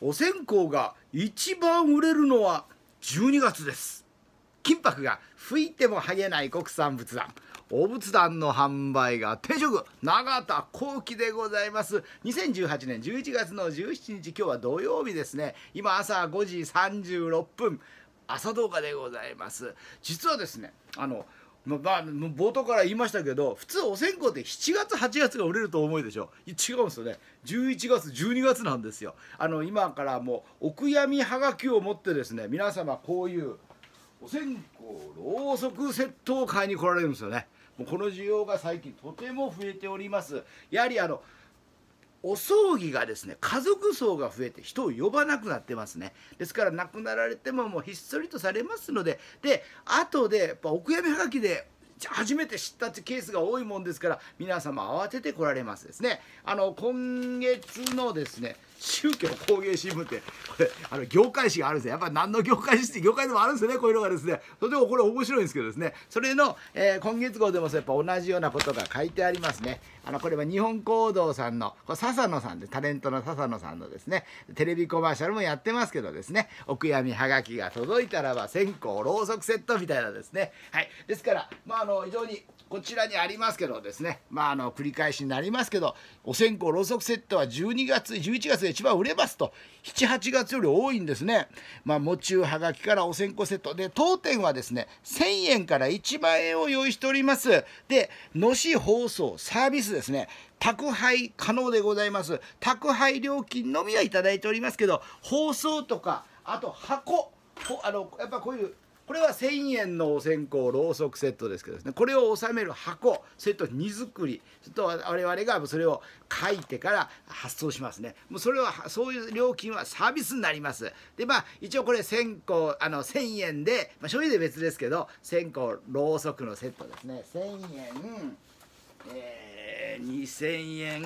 お線香が一番売れるのは12月です金箔が吹いても剥げない国産仏壇お仏壇の販売が定食永田幸喜でございます2018年11月の17日今日は土曜日ですね今朝5時36分朝動画でございます実はですねあのまあ、まあ、冒頭から言いましたけど普通お線香って7月8月が売れると思うでしょ違うんですよね11月12月なんですよあの今からもうお悔やみはがきを持ってですね皆様こういうお線香ろうそくセットを買いに来られるんですよねもうこの需要が最近とても増えておりますやはりあのお葬儀がですね家族葬が増えて人を呼ばなくなってますねですから亡くなられてももうひっそりとされますのでで後でやっぱお悔やみはがきで初めて知ったってケースが多いもんですから皆様慌てて来られますですねあの今月のですね宗教工芸新聞ってこれ あの業界誌があるんですよやっぱり何の業界誌って業界でもあるんですよねこういうのがですねとてもこれ面白いんですけどですねそれの、えー、今月号でもやっぱ同じようなことが書いてありますねあのこれは日本行動さんのこれ笹野さんでタレントの笹野さんのですねテレビコマーシャルもやってますけどですねお悔やみはがきが届いたらば線香ろうそくセットみたいなですねはいですからまああの非常にこちらにありますけどですねまああの繰り返しになりますけどお線香ろうそくセットは12月11月で一番売れますと78月より多いんですねまあもちゅうはがきからお線香セットで当店はですね1000円から1万円を用意しておりますでのし放送サービスですね宅配可能でございます宅配料金のみは頂いておりますけど放送とかあと箱あのやっぱこういうこれは1000円のお線香ろうそくセットですけどですねこれを収める箱それと荷造りそれと我々がそれを書いてから発送しますねもうそれはそういう料金はサービスになりますでまあ一応これ線香あの1000円で、まあ、醤油で別ですけど線香ろうそくのセットですね1000円、えー、2000円、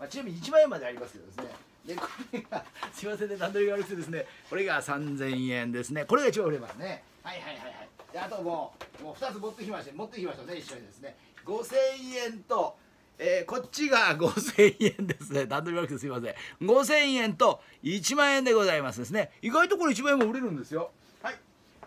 まあ、ちなみに1万円までありますけどですねでこれがすいませんね段取りが悪くてですねこれが3000円ですねこれが一番売れますねはいはいはいはいであともうもう2つ持ってきまして持ってきましょうね一緒にですね5000円とえー、こっちが5000円ですね。段取り悪くてすいません。5000円と1万円でございますですね。意外とこれ1万円も売れるんですよ。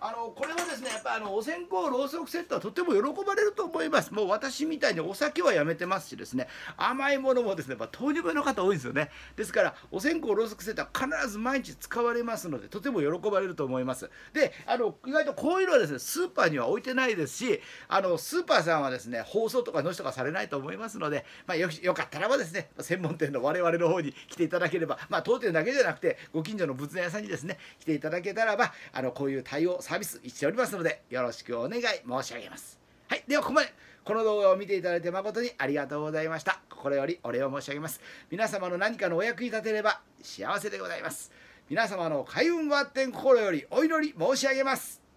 あのこれはですねやっぱあのお線香ろうそくセットはとても喜ばれると思いますもう私みたいにお酒はやめてますしですね甘いものもですね、まあ、糖尿病の方多いんですよねですからお線香ろうそくセットは必ず毎日使われますのでとても喜ばれると思いますであの意外とこういうのはですねスーパーには置いてないですしあのスーパーさんはですね包装とかのしとかされないと思いますので、まあ、よよかったらばですね専門店の我々の方に来ていただければまあ当店だけじゃなくてご近所の仏壇屋さんにですね来ていただけたらばあのこういう対応さサービスしておりますので、よろしくお願い申し上げます。はい、ではここまで。この動画を見ていただいて誠にありがとうございました。心よりお礼を申し上げます。皆様の何かのお役に立てれば幸せでございます。皆様の開運ワッテン心よりお祈り申し上げます。